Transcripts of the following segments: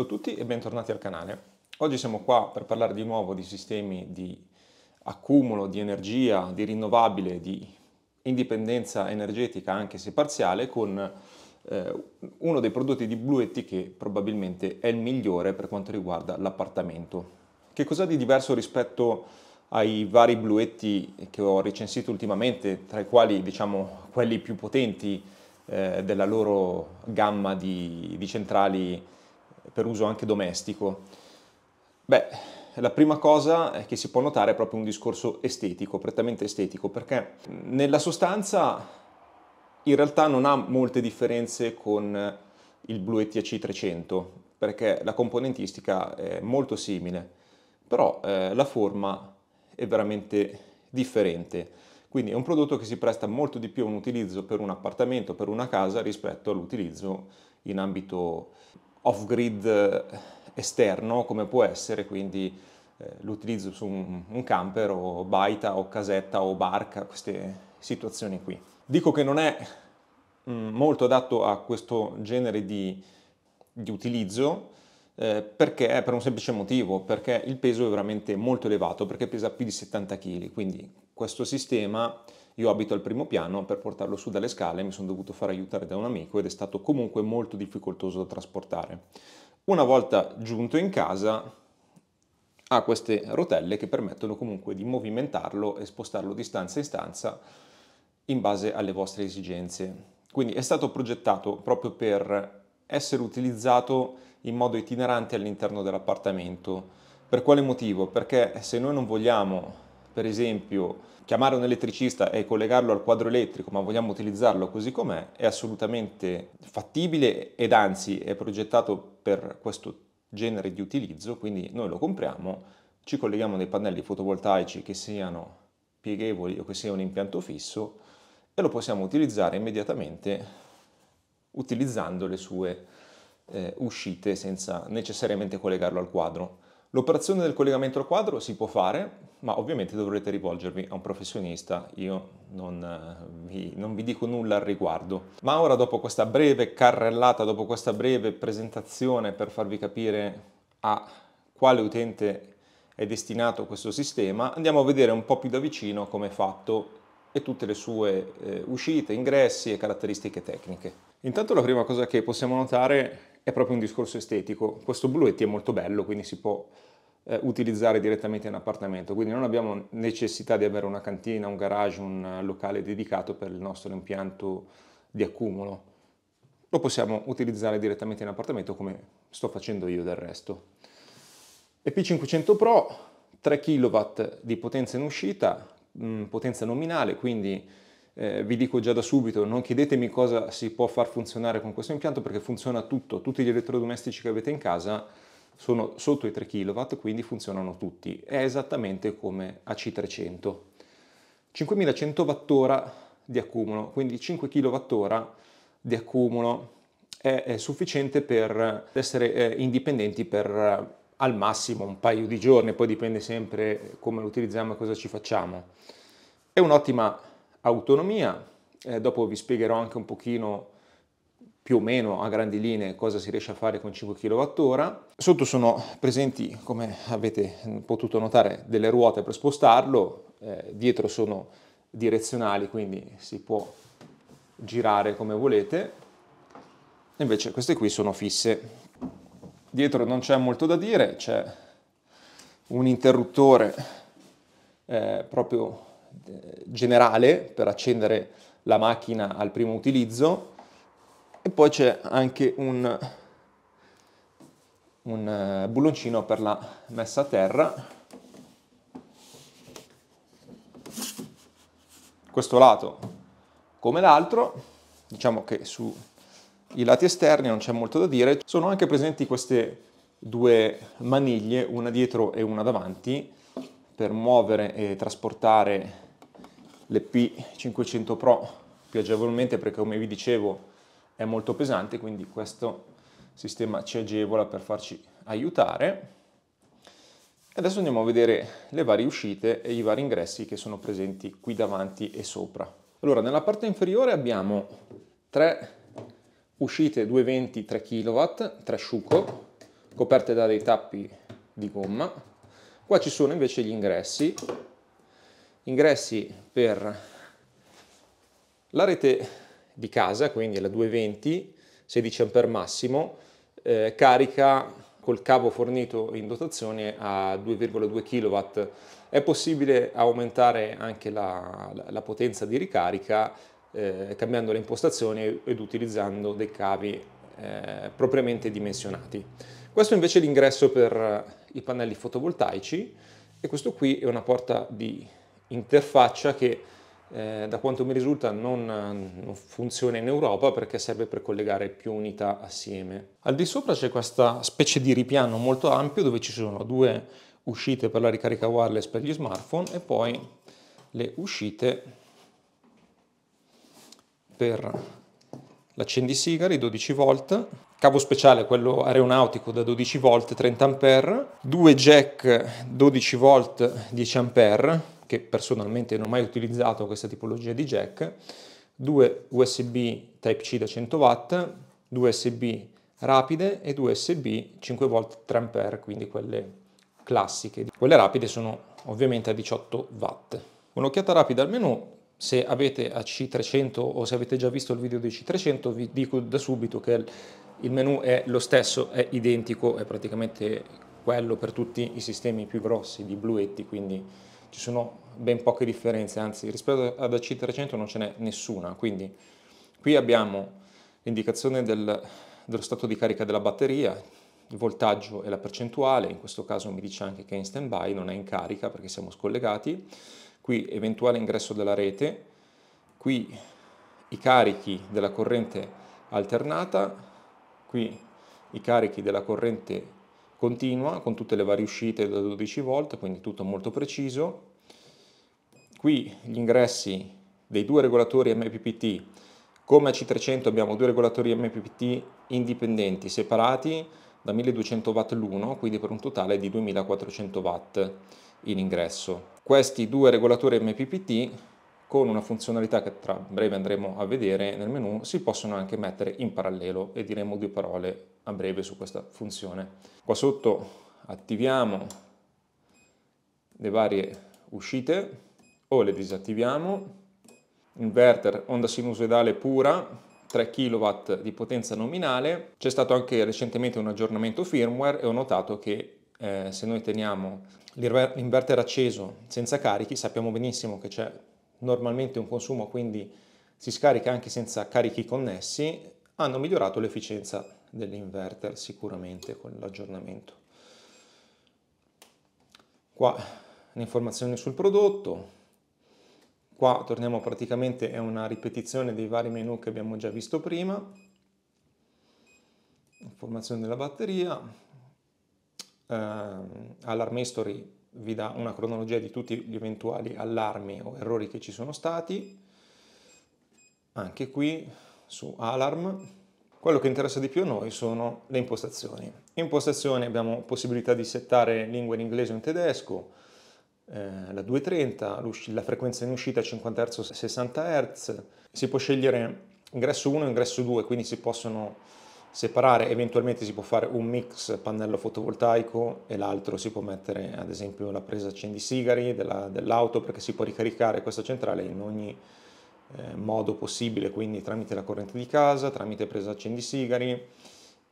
Ciao a tutti e bentornati al canale. Oggi siamo qua per parlare di nuovo di sistemi di accumulo di energia, di rinnovabile, di indipendenza energetica anche se parziale con eh, uno dei prodotti di Bluetti che probabilmente è il migliore per quanto riguarda l'appartamento. Che cosa di diverso rispetto ai vari Bluetti che ho recensito ultimamente, tra i quali diciamo quelli più potenti eh, della loro gamma di, di centrali per uso anche domestico? Beh, la prima cosa che si può notare è proprio un discorso estetico, prettamente estetico, perché nella sostanza in realtà non ha molte differenze con il Blue ETC 300, perché la componentistica è molto simile, però eh, la forma è veramente differente. Quindi è un prodotto che si presta molto di più a un utilizzo per un appartamento, per una casa, rispetto all'utilizzo in ambito off-grid eh, esterno come può essere quindi eh, l'utilizzo su un, un, camper o baita o casetta o barca, queste situazioni qui. Dico che non è mh, mm, molto adatto a questo genere di, di utilizzo eh, perché eh, per un semplice motivo, perché il peso è veramente molto elevato, perché pesa più di 70 kg, quindi questo sistema io abito al primo piano, per portarlo su dalle scale mi sono dovuto far aiutare da un amico ed è stato comunque molto difficoltoso da trasportare. Una volta giunto in casa ha queste rotelle che permettono comunque di movimentarlo e spostarlo di stanza in stanza in base alle vostre esigenze. Quindi è stato progettato proprio per essere utilizzato in modo itinerante all'interno dell'appartamento. Per quale motivo? Perché se noi non vogliamo per esempio chiamare un elettricista e collegarlo al quadro elettrico, ma vogliamo utilizzarlo così com'è, è assolutamente fattibile ed anzi è progettato per questo genere di utilizzo, quindi noi lo compriamo, ci colleghiamo dei pannelli fotovoltaici che siano pieghevoli o che siano un impianto fisso e lo possiamo utilizzare immediatamente utilizzando le sue eh, uscite senza necessariamente collegarlo al quadro. L'operazione del collegamento al quadro si può fare, ma ovviamente dovrete rivolgervi a un professionista, io non eh, vi, non vi, dico nulla al riguardo. Ma ora dopo questa breve carrellata, dopo questa breve presentazione per farvi capire a quale utente è destinato questo sistema, andiamo a vedere un po' più da vicino come è fatto e tutte le sue eh, uscite, ingressi e caratteristiche tecniche. Intanto la prima cosa che possiamo notare è proprio un discorso estetico. Questo bluetti è molto bello, quindi si può eh, utilizzare direttamente in appartamento, quindi non abbiamo necessità di avere una cantina, un garage, un eh, locale dedicato per il nostro impianto di accumulo. Lo possiamo utilizzare direttamente in appartamento come sto facendo io del resto. EP500 Pro, 3 kW di potenza in uscita, mh, mm, potenza nominale, quindi eh, vi dico già da subito, non chiedetemi cosa si può far funzionare con questo impianto perché funziona tutto, tutti gli elettrodomestici che avete in casa sono sotto i 3 kW, quindi funzionano tutti. È esattamente come AC300. 5100 Wh di accumulo, quindi 5 kWh di accumulo è, è sufficiente per essere eh, indipendenti per eh, al massimo un paio di giorni, poi dipende sempre come lo utilizziamo e cosa ci facciamo. È un'ottima autonomia. Eh, dopo vi spiegherò anche un pochino più o meno a grandi linee cosa si riesce a fare con 5 kWh. Sotto sono presenti, come avete potuto notare, delle ruote per spostarlo, eh, dietro sono direzionali, quindi si può girare come volete. Invece queste qui sono fisse. Dietro non c'è molto da dire, c'è un interruttore eh, proprio generale per accendere la macchina al primo utilizzo e poi c'è anche un, un eh, bulloncino per la messa a terra. Questo lato come l'altro, diciamo che sui lati esterni non c'è molto da dire, sono anche presenti queste due maniglie, una dietro e una davanti, per muovere e trasportare l'EP500 Pro più agevolmente perché come vi dicevo è molto pesante, quindi questo sistema ci agevola per farci aiutare. Adesso andiamo a vedere le varie uscite e i vari ingressi che sono presenti qui davanti e sopra. Allora, nella parte inferiore abbiamo tre uscite 220 3 kW, 3 sciuco, coperte da dei tappi di gomma. Qua ci sono invece gli ingressi ingressi per la rete di casa, quindi la 220, 16 A massimo, eh, carica col cavo fornito in dotazione a 2,2 kW. È possibile aumentare anche la, la, potenza di ricarica eh, cambiando le impostazioni ed utilizzando dei cavi eh, propriamente dimensionati. Questo invece è l'ingresso per i pannelli fotovoltaici e questo qui è una porta di interfaccia che eh, da quanto mi risulta non, non, funziona in Europa perché serve per collegare più unità assieme. Al di sopra c'è questa specie di ripiano molto ampio dove ci sono due uscite per la ricarica wireless per gli smartphone e poi le uscite per l'accendisigari 12 volt, cavo speciale quello aeronautico da 12 volt 30 A, due jack 12 volt 10 A che personalmente non ho mai utilizzato questa tipologia di jack, due USB Type-C da 100 watt, due USB rapide e due USB 5V 3A, quindi quelle classiche. Quelle rapide sono ovviamente a 18 watt. Un'occhiata rapida al menu, se avete a C300 o se avete già visto il video di C300 vi dico da subito che il menu è lo stesso, è identico, è praticamente quello per tutti i sistemi più grossi di Bluetti, quindi ci sono ben poche differenze, anzi rispetto ad AC300 non ce n'è nessuna, quindi qui abbiamo l'indicazione del, dello stato di carica della batteria, il voltaggio e la percentuale, in questo caso mi dice anche che è in standby, non è in carica perché siamo scollegati, qui eventuale ingresso della rete, qui i carichi della corrente alternata, qui i carichi della corrente continua con tutte le varie uscite da 12 volt, quindi tutto molto preciso. Qui gli ingressi dei due regolatori MPPT, come a C300 abbiamo due regolatori MPPT indipendenti, separati da 1200 watt l'uno, quindi per un totale di 2400 watt in ingresso. Questi due regolatori MPPT con una funzionalità che tra breve andremo a vedere nel menu, si possono anche mettere in parallelo e diremo due parole a breve su questa funzione. Qua sotto attiviamo le varie uscite o le disattiviamo, inverter onda sinusoidale pura, 3 kW di potenza nominale. C'è stato anche recentemente un aggiornamento firmware e ho notato che eh, se noi teniamo l'inverter acceso senza carichi sappiamo benissimo che c'è normalmente un consumo quindi si scarica anche senza carichi connessi, hanno migliorato l'efficienza dell'inverter sicuramente con l'aggiornamento. Qua le informazioni sul prodotto, qua torniamo praticamente a una ripetizione dei vari menu che abbiamo già visto prima, informazioni della batteria, eh, alarm history vi dà una cronologia di tutti gli eventuali allarmi o errori che ci sono stati. Anche qui su Alarm. Quello che interessa di più a noi sono le impostazioni. Impostazioni abbiamo possibilità di settare lingua in inglese o in tedesco, eh, la 230, la frequenza in uscita 50 Hz 60 Hz. Si può scegliere ingresso 1 e ingresso 2, quindi si possono separare, eventualmente si può fare un mix pannello fotovoltaico e l'altro si può mettere ad esempio la presa accendisigari dell'auto perché si può ricaricare questa centrale in ogni eh, modo possibile, quindi tramite la corrente di casa, tramite presa accendisigari,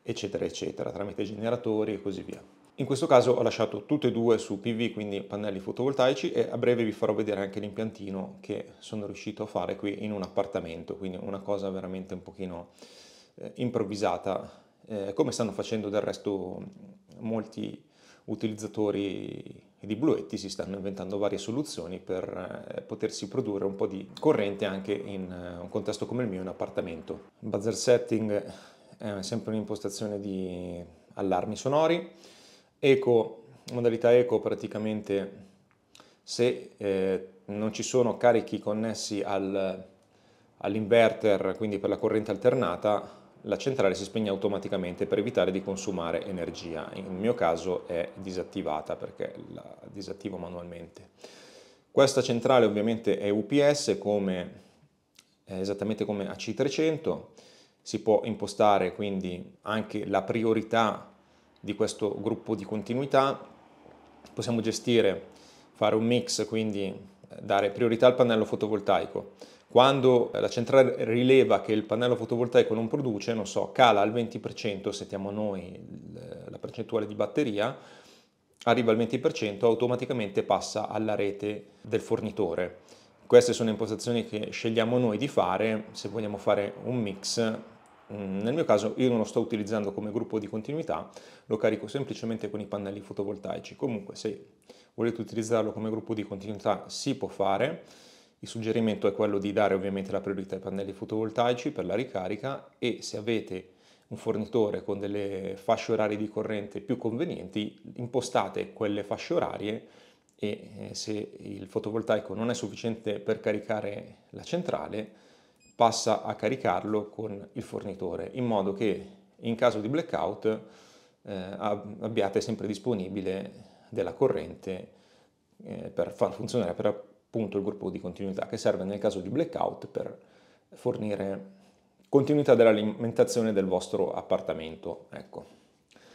eccetera eccetera, tramite generatori e così via. In questo caso ho lasciato tutte e due su PV, quindi pannelli fotovoltaici e a breve vi farò vedere anche l'impiantino che sono riuscito a fare qui in un appartamento, quindi una cosa veramente un pochino eh, improvvisata, eh, come stanno facendo del resto mm, molti utilizzatori di bluetti si stanno inventando varie soluzioni per eh, potersi produrre un po' di corrente anche in un contesto come il mio, in appartamento. Buzzer setting è sempre un'impostazione di allarmi sonori, eco, modalità eco praticamente se eh, non ci sono carichi connessi al, all'inverter, quindi per la corrente alternata, la centrale si spegne automaticamente per evitare di consumare energia. In mio caso è disattivata perché la disattivo manualmente. Questa centrale ovviamente è UPS come, è esattamente come AC300, si può impostare quindi anche la priorità di questo gruppo di continuità, possiamo gestire, fare un mix, quindi dare priorità al pannello fotovoltaico, quando eh, la centrale rileva che il pannello fotovoltaico non produce, non so, cala al 20%, settiamo noi eh, la percentuale di batteria, arriva al 20%, automaticamente passa alla rete del fornitore. Queste sono impostazioni che scegliamo noi di fare se vogliamo fare un mix. Mm, nel mio caso io non lo sto utilizzando come gruppo di continuità, lo carico semplicemente con i pannelli fotovoltaici. Comunque se volete utilizzarlo come gruppo di continuità si può fare il suggerimento è quello di dare ovviamente la priorità ai pannelli fotovoltaici per la ricarica e se avete un fornitore con delle fasce orarie di corrente più convenienti, impostate quelle fasce orarie e eh, se il fotovoltaico non è sufficiente per caricare la centrale, passa a caricarlo con il fornitore, in modo che in caso di blackout eh, abbiate sempre disponibile della corrente eh, per far funzionare, per appunto il gruppo di continuità che serve nel caso di blackout per fornire continuità dell'alimentazione del vostro appartamento. Ecco.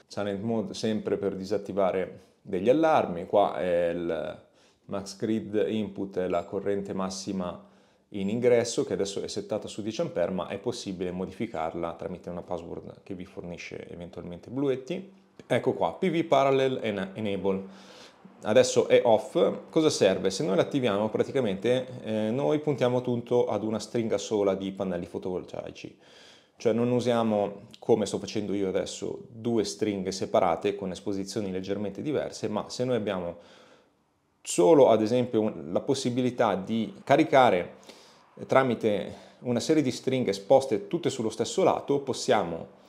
Silent mode sempre per disattivare degli allarmi, qua è il max grid input è la corrente massima in ingresso che adesso è settata su 10A ma è possibile modificarla tramite una password che vi fornisce eventualmente Bluetti. Ecco qua, PV Parallel Enable adesso è off, cosa serve? Se noi l'attiviamo praticamente eh, noi puntiamo tutto ad una stringa sola di pannelli fotovoltaici, cioè non usiamo, come sto facendo io adesso, due stringhe separate con esposizioni leggermente diverse, ma se noi abbiamo solo ad esempio la possibilità di caricare eh, tramite una serie di stringhe esposte tutte sullo stesso lato, possiamo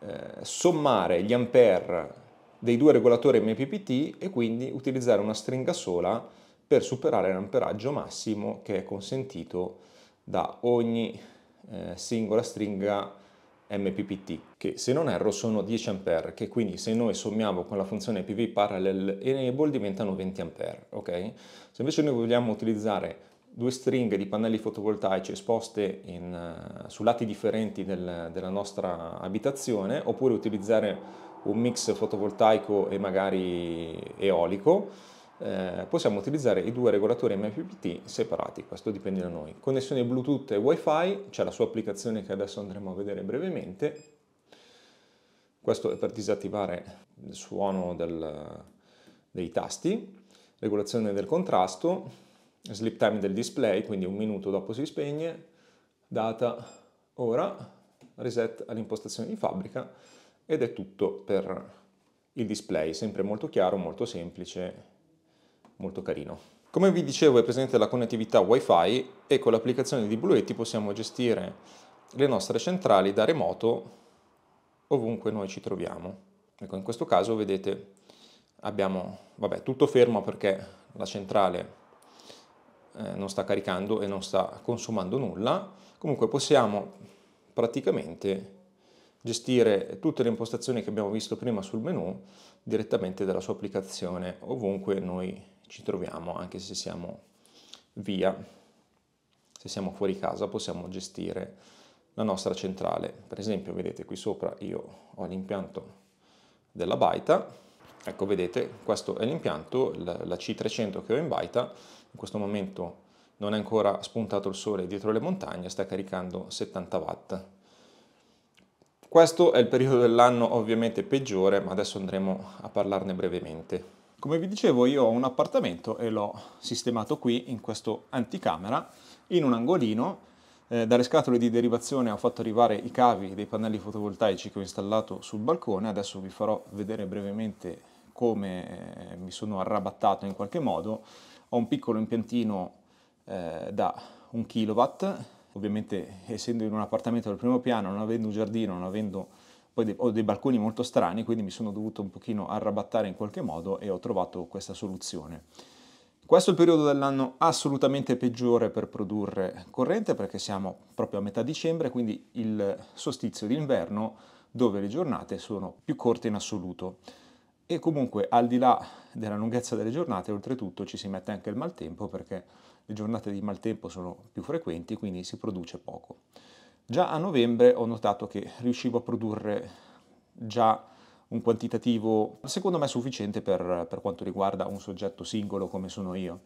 eh, sommare gli ampere dei due regolatori MPPT e quindi utilizzare una stringa sola per superare l'amperaggio massimo che è consentito da ogni eh, singola stringa MPPT, che se non erro sono 10 A, che quindi se noi sommiamo con la funzione PV parallel enable diventano 20 A, ok? Se invece noi vogliamo utilizzare due stringhe di pannelli fotovoltaici esposte in, uh, su lati differenti del, della nostra abitazione, oppure utilizzare un mix fotovoltaico e magari eolico, eh, possiamo utilizzare i due regolatori MPPT separati, questo dipende da noi. Connessione Bluetooth e WiFi, c'è la sua applicazione che adesso andremo a vedere brevemente. Questo è per disattivare il suono del, dei tasti, regolazione del contrasto, sleep time del display, quindi un minuto dopo si spegne, data, ora, reset all'impostazione di fabbrica, ed è tutto per il display, sempre molto chiaro, molto semplice, molto carino. Come vi dicevo è presente la connettività wifi e con l'applicazione di Bluetti possiamo gestire le nostre centrali da remoto ovunque noi ci troviamo. Ecco, in questo caso vedete abbiamo vabbè, tutto fermo perché la centrale eh, non sta caricando e non sta consumando nulla, comunque possiamo praticamente gestire tutte le impostazioni che abbiamo visto prima sul menu direttamente dalla sua applicazione ovunque noi ci troviamo, anche se siamo via, se siamo fuori casa possiamo gestire la nostra centrale. Per esempio vedete qui sopra io ho l'impianto della baita, ecco vedete questo è l'impianto, la, la C300 che ho in baita, in questo momento non è ancora spuntato il sole dietro le montagne, sta caricando 70 watt questo è il periodo dell'anno ovviamente peggiore, ma adesso andremo a parlarne brevemente. Come vi dicevo io ho un appartamento e l'ho sistemato qui in questo anticamera, in un angolino, eh, dalle scatole di derivazione ho fatto arrivare i cavi dei pannelli fotovoltaici che ho installato sul balcone, adesso vi farò vedere brevemente come eh, mi sono arrabattato in qualche modo, ho un piccolo impiantino eh, da 1 kW ovviamente essendo in un appartamento del primo piano, non avendo un giardino, non avendo poi ho dei balconi molto strani, quindi mi sono dovuto un pochino arrabattare in qualche modo e ho trovato questa soluzione. Questo è il periodo dell'anno assolutamente peggiore per produrre corrente perché siamo proprio a metà dicembre, quindi il sostizio d'inverno dove le giornate sono più corte in assoluto. E comunque al di là della lunghezza delle giornate, oltretutto ci si mette anche il maltempo perché le giornate di maltempo sono più frequenti, quindi si produce poco. Già a novembre ho notato che riuscivo a produrre già un quantitativo secondo me sufficiente per, per quanto riguarda un soggetto singolo come sono io.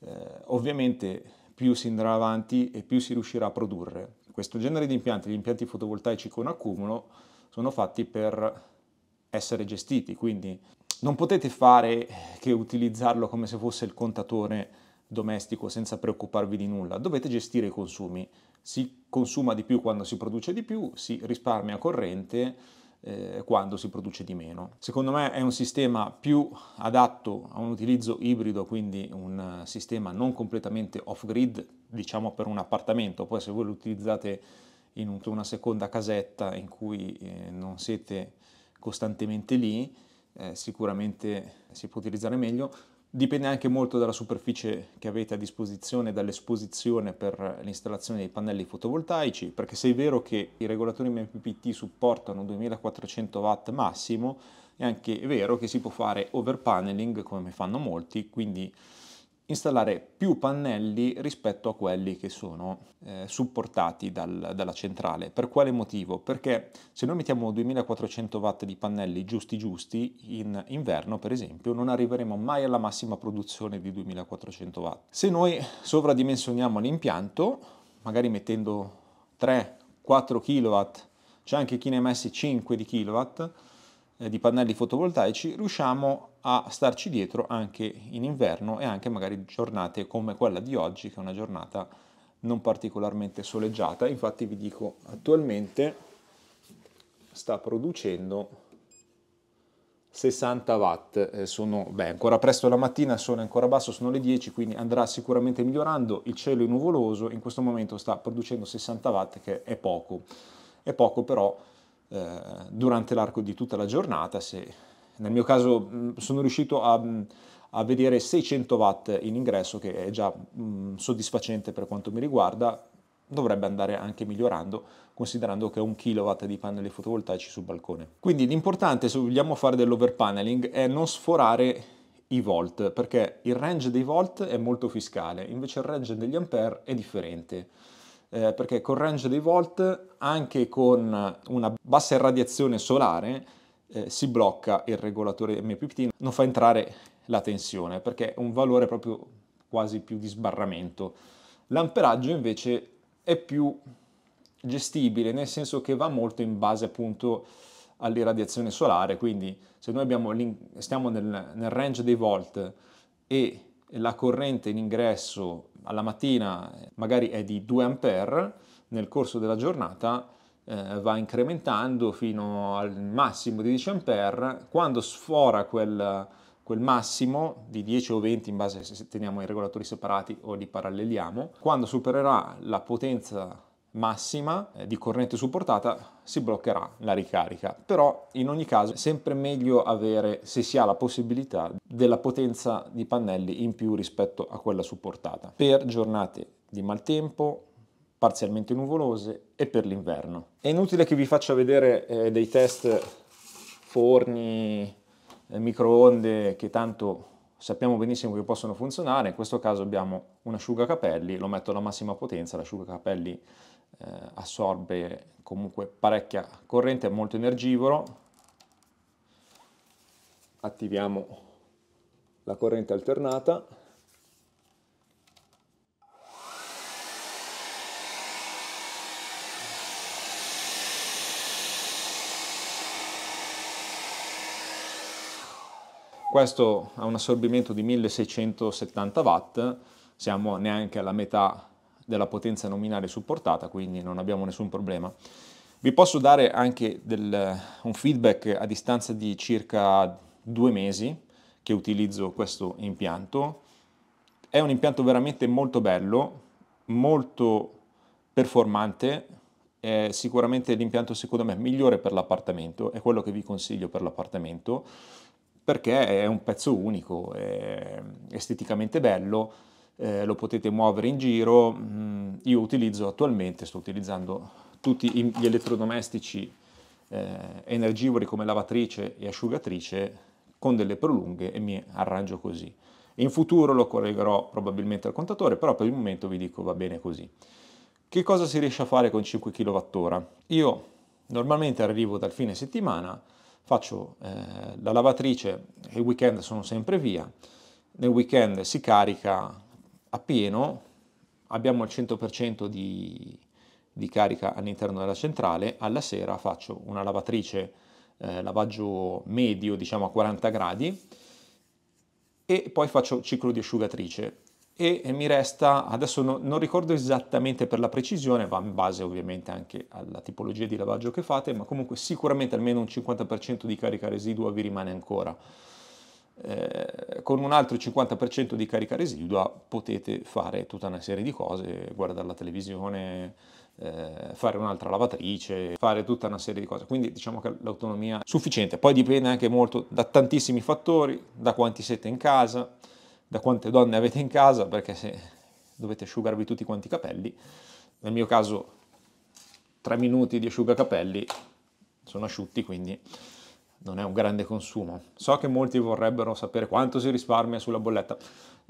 Eh, ovviamente più si andrà avanti e più si riuscirà a produrre. Questo genere di impianti, gli impianti fotovoltaici con accumulo, sono fatti per essere gestiti, quindi non potete fare che utilizzarlo come se fosse il contatore domestico senza preoccuparvi di nulla, dovete gestire i consumi. Si consuma di più quando si produce di più, si risparmia corrente eh, quando si produce di meno. Secondo me è un sistema più adatto a un utilizzo ibrido, quindi un sistema non completamente off-grid, diciamo per un appartamento, poi se voi lo utilizzate in una seconda casetta in cui eh, non siete costantemente lì, eh, sicuramente si può utilizzare meglio, Dipende anche molto dalla superficie che avete a disposizione, dall'esposizione per l'installazione dei pannelli fotovoltaici, perché se è vero che i regolatori MPPT supportano 2400 watt massimo, è anche vero che si può fare overpaneling come fanno molti, quindi installare più pannelli rispetto a quelli che sono eh, supportati dal, dalla centrale. Per quale motivo? Perché se noi mettiamo 2400 watt di pannelli giusti giusti in inverno, per esempio, non arriveremo mai alla massima produzione di 2400 watt. Se noi sovradimensioniamo l'impianto, magari mettendo 3-4 kW, c'è anche chi ne ha messi 5 di kW eh, di pannelli fotovoltaici, riusciamo a a starci dietro anche in inverno e anche magari giornate come quella di oggi, che è una giornata non particolarmente soleggiata. Infatti vi dico, attualmente sta producendo 60 watt, sono beh, ancora presto la mattina, sono ancora basso, sono le 10, quindi andrà sicuramente migliorando, il cielo è nuvoloso, in questo momento sta producendo 60 watt che è poco, è poco però eh, durante l'arco di tutta la giornata se nel mio caso mm, sono riuscito a, mm, a, vedere 600 watt in ingresso, che è già mm, soddisfacente per quanto mi riguarda, dovrebbe andare anche migliorando, considerando che è un kilowatt di pannelli fotovoltaici sul balcone. Quindi l'importante, se vogliamo fare dell'overpaneling, è non sforare i volt, perché il range dei volt è molto fiscale, invece il range degli ampere è differente. Eh, perché col range dei volt, anche con una bassa irradiazione solare, eh, si blocca il regolatore MPPT, non fa entrare la tensione perché è un valore proprio quasi più di sbarramento. L'amperaggio invece è più gestibile, nel senso che va molto in base appunto all'irradiazione solare, quindi se noi abbiamo, stiamo nel, nel range dei volt e la corrente in ingresso alla mattina magari è di 2 ampere, nel corso della giornata eh, va incrementando fino al massimo di 10 ampere, quando sfora quel, quel massimo di 10 o 20 in base se teniamo i regolatori separati o li paralleliamo, quando supererà la potenza massima eh, di corrente supportata si bloccherà la ricarica però in ogni caso è sempre meglio avere se si ha la possibilità della potenza di pannelli in più rispetto a quella supportata per giornate di maltempo parzialmente nuvolose e per l'inverno. È inutile che vi faccia vedere eh, dei test forni, eh, microonde che tanto sappiamo benissimo che possono funzionare, in questo caso abbiamo un asciugacapelli, lo metto alla massima potenza, l'asciugacapelli eh, assorbe comunque parecchia corrente, è molto energivoro, attiviamo la corrente alternata, Questo ha un assorbimento di 1670 watt, siamo neanche alla metà della potenza nominale supportata, quindi non abbiamo nessun problema. Vi posso dare anche del, un feedback a distanza di circa due mesi che utilizzo questo impianto. È un impianto veramente molto bello, molto performante, è sicuramente l'impianto secondo me migliore per l'appartamento, è quello che vi consiglio per l'appartamento perché è un pezzo unico, è esteticamente bello, eh, lo potete muovere in giro. Mm, io utilizzo attualmente, sto utilizzando tutti gli elettrodomestici eh, energivori come lavatrice e asciugatrice con delle prolunghe e mi arrangio così. In futuro lo collegherò probabilmente al contatore, però per il momento vi dico va bene così. Che cosa si riesce a fare con 5 kWh? Io normalmente arrivo dal fine settimana faccio eh, la lavatrice e il weekend sono sempre via, nel weekend si carica a pieno, abbiamo il 100% di, di carica all'interno della centrale, alla sera faccio una lavatrice, eh, lavaggio medio diciamo a 40 gradi e poi faccio ciclo di asciugatrice e mi resta, adesso no, non ricordo esattamente per la precisione, va in base ovviamente anche alla tipologia di lavaggio che fate, ma comunque sicuramente almeno un 50% di carica residua vi rimane ancora. Eh, con un altro 50% di carica residua potete fare tutta una serie di cose, guardare la televisione, eh, fare un'altra lavatrice, fare tutta una serie di cose. Quindi diciamo che l'autonomia è sufficiente. Poi dipende anche molto da tantissimi fattori, da quanti siete in casa, da quante donne avete in casa, perché se dovete asciugarvi tutti quanti i capelli, nel mio caso 3 minuti di asciugacapelli sono asciutti, quindi non è un grande consumo. So che molti vorrebbero sapere quanto si risparmia sulla bolletta.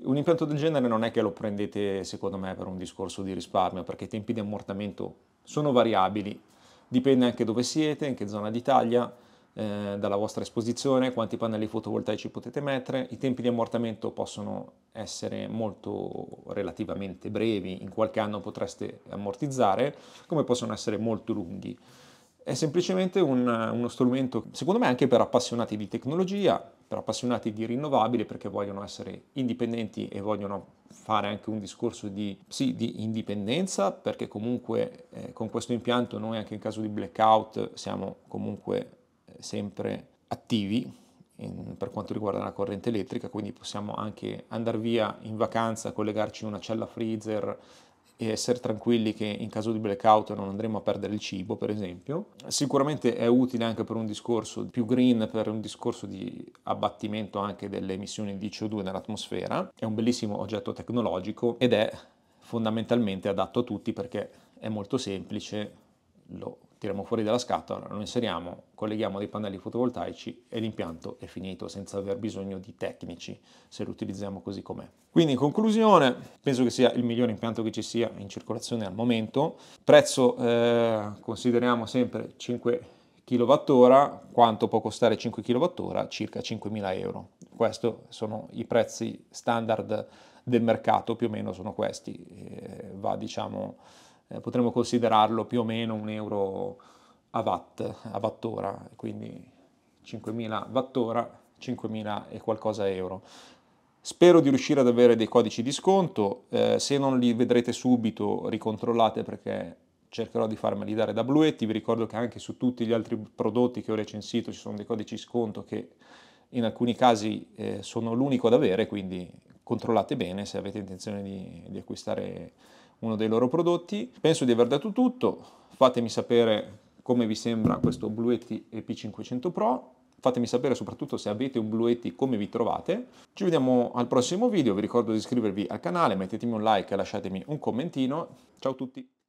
Un impianto del genere non è che lo prendete, secondo me, per un discorso di risparmio, perché i tempi di ammortamento sono variabili, dipende anche dove siete, in che zona d'Italia, eh, dalla vostra esposizione, quanti pannelli fotovoltaici potete mettere, i tempi di ammortamento possono essere molto relativamente brevi, in qualche anno potreste ammortizzare, come possono essere molto lunghi. È semplicemente un, uno strumento, secondo me, anche per appassionati di tecnologia, per appassionati di rinnovabili, perché vogliono essere indipendenti e vogliono fare anche un discorso di, sì, di indipendenza, perché comunque eh, con questo impianto noi anche in caso di blackout siamo comunque sempre attivi in, per quanto riguarda la corrente elettrica, quindi possiamo anche andare via in vacanza, collegarci in una cella freezer e essere tranquilli che in caso di blackout non andremo a perdere il cibo, per esempio. Sicuramente è utile anche per un discorso più green, per un discorso di abbattimento anche delle emissioni di CO2 nell'atmosfera. È un bellissimo oggetto tecnologico ed è fondamentalmente adatto a tutti perché è molto semplice, lo tiriamo fuori dalla scatola, lo inseriamo, colleghiamo dei pannelli fotovoltaici e l'impianto è finito senza aver bisogno di tecnici se lo utilizziamo così com'è. Quindi in conclusione penso che sia il migliore impianto che ci sia in circolazione al momento, prezzo eh, consideriamo sempre 5 kWh, quanto può costare 5 kWh? Circa 5.000 euro. Questi sono i prezzi standard del mercato, più o meno sono questi, eh, va diciamo eh, potremmo considerarlo più o meno un euro a watt, a wattora, quindi 5.000 wattora, 5.000 e qualcosa euro. Spero di riuscire ad avere dei codici di sconto, eh, se non li vedrete subito ricontrollate perché cercherò di farmeli dare da Bluetti, vi ricordo che anche su tutti gli altri prodotti che ho recensito ci sono dei codici sconto che in alcuni casi eh, sono l'unico ad avere, quindi controllate bene se avete intenzione di, di acquistare uno dei loro prodotti. Penso di aver detto tutto, fatemi sapere come vi sembra questo Bluetti EP500 Pro, fatemi sapere soprattutto se avete un Bluetti come vi trovate. Ci vediamo al prossimo video, vi ricordo di iscrivervi al canale, mettetemi un like e lasciatemi un commentino. Ciao a tutti!